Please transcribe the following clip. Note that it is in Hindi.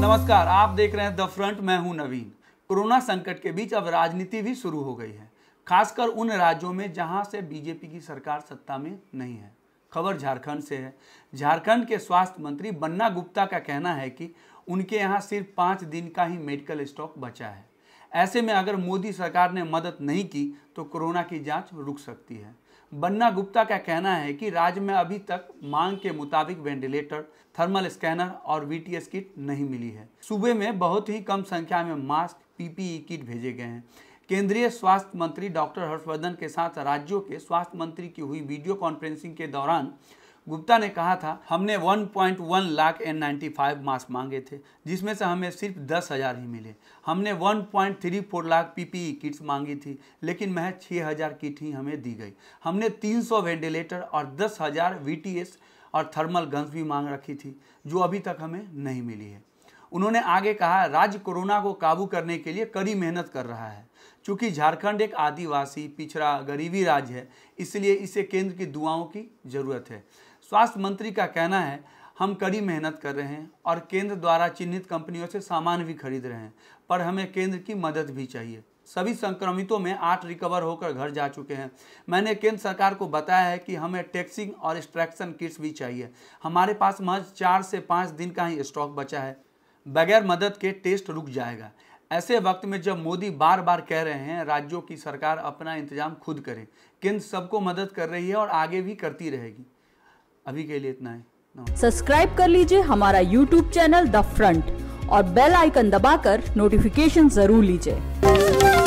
नमस्कार आप देख रहे हैं द फ्रंट मैं हूं नवीन कोरोना संकट के बीच अब राजनीति भी शुरू हो गई है खासकर उन राज्यों में जहां से बीजेपी की सरकार सत्ता में नहीं है खबर झारखंड से है झारखंड के स्वास्थ्य मंत्री बन्ना गुप्ता का कहना है कि उनके यहाँ सिर्फ पाँच दिन का ही मेडिकल स्टॉक बचा है ऐसे में अगर मोदी सरकार ने मदद नहीं की तो कोरोना की जांच रुक सकती है बन्ना गुप्ता का कहना है कि राज्य में अभी तक मांग के मुताबिक वेंटिलेटर थर्मल स्कैनर और वीटीएस किट नहीं मिली है सूबे में बहुत ही कम संख्या में मास्क पीपीई e किट भेजे गए हैं केंद्रीय स्वास्थ्य मंत्री डॉक्टर हर्षवर्धन के साथ राज्यों के स्वास्थ्य मंत्री की हुई वीडियो कॉन्फ्रेंसिंग के दौरान गुप्ता ने कहा था हमने 1.1 लाख एन 95 मास्क मांगे थे जिसमें से हमें सिर्फ दस हज़ार ही मिले हमने 1.34 लाख पीपीई e किट्स मांगी थी लेकिन महज छः हज़ार किट ही हमें दी गई हमने 300 वेंटिलेटर और दस हज़ार वी और थर्मल गन्स भी मांग रखी थी जो अभी तक हमें नहीं मिली है उन्होंने आगे कहा राज्य कोरोना को काबू करने के लिए कड़ी मेहनत कर रहा है चूँकि झारखंड एक आदिवासी पिछड़ा गरीबी राज्य है इसलिए इसे केंद्र की दुआओं की ज़रूरत है स्वास्थ्य मंत्री का कहना है हम कड़ी मेहनत कर रहे हैं और केंद्र द्वारा चिन्हित कंपनियों से सामान भी खरीद रहे हैं पर हमें केंद्र की मदद भी चाहिए सभी संक्रमितों में आठ रिकवर होकर घर जा चुके हैं मैंने केंद्र सरकार को बताया है कि हमें टेक्सिंग और एक्सट्रैक्शन किट्स भी चाहिए हमारे पास महज चार से पाँच दिन का ही स्टॉक बचा है बगैर मदद के टेस्ट रुक जाएगा ऐसे वक्त में जब मोदी बार बार कह रहे हैं राज्यों की सरकार अपना इंतजाम खुद करे केंद्र सबको मदद कर रही है और आगे भी करती रहेगी अभी के लिए इतना है सब्सक्राइब कर लीजिए हमारा यूट्यूब चैनल द फ्रंट और बेल आइकन दबाकर नोटिफिकेशन जरूर लीजिए